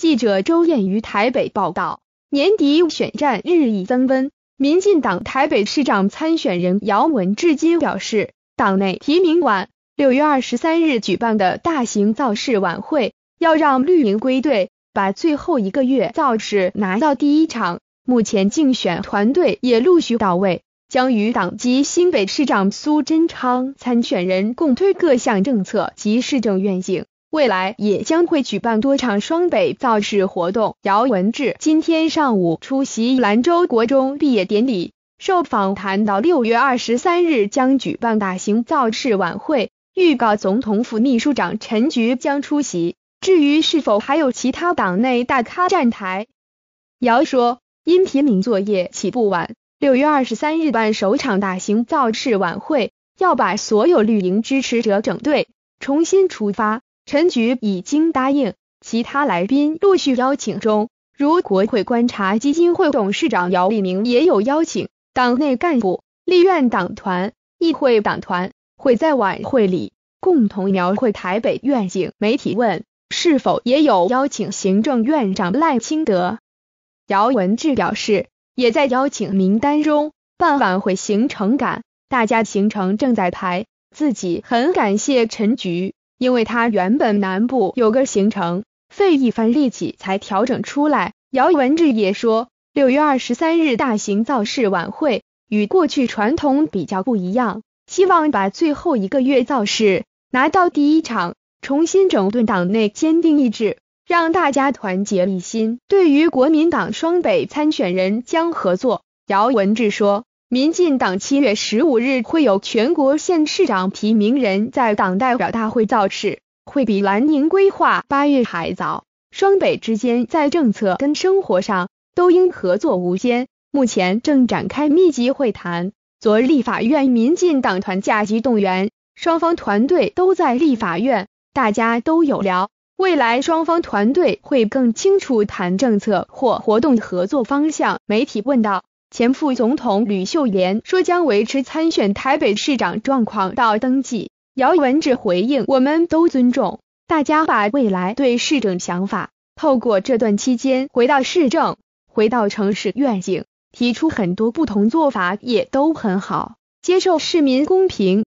记者周燕于台北报道，年底选战日益增温，民进党台北市长参选人姚文至今表示，党内提名晚六月二十三日举办的大型造势晚会，要让绿营归队，把最后一个月造势拿到第一场。目前竞选团队也陆续到位，将与党籍新北市长苏贞昌参选人共推各项政策及市政愿景。未来也将会举办多场双北造势活动。姚文志今天上午出席兰州国中毕业典礼，受访谈到六月二十三日将举办大型造势晚会，预告总统副秘书长陈菊将出席。至于是否还有其他党内大咖站台，姚说：“因提名作业起步晚，六月二十三日办首场大型造势晚会，要把所有绿营支持者整队，重新出发。”陈局已经答应，其他来宾陆续邀请中。如国会观察基金会董事长姚立明也有邀请，党内干部立院党团、议会党团会在晚会里共同描绘台北愿景。媒体问是否也有邀请行政院长赖清德、姚文志表示也在邀请名单中。办晚会行程赶，大家行程正在排，自己很感谢陈局。因为他原本南部有个行程，费一番力气才调整出来。姚文志也说，六月二十三日大型造势晚会与过去传统比较不一样，希望把最后一个月造势拿到第一场，重新整顿党内坚定意志，让大家团结一心。对于国民党双北参选人将合作，姚文志说。民进党七月十五日会有全国县市长提名人在党代表大会造势，会比蓝宁规划八月还早。双北之间在政策跟生活上都应合作无间，目前正展开密集会谈。昨日立法院民进党团架机动员，双方团队都在立法院，大家都有聊。未来双方团队会更清楚谈政策或活动合作方向。媒体问道。前副总统吕秀莲说将维持参选台北市长状况到登记。姚文智回应：我们都尊重，大家把未来对市政想法透过这段期间回到市政，回到城市愿景，提出很多不同做法也都很好，接受市民公平。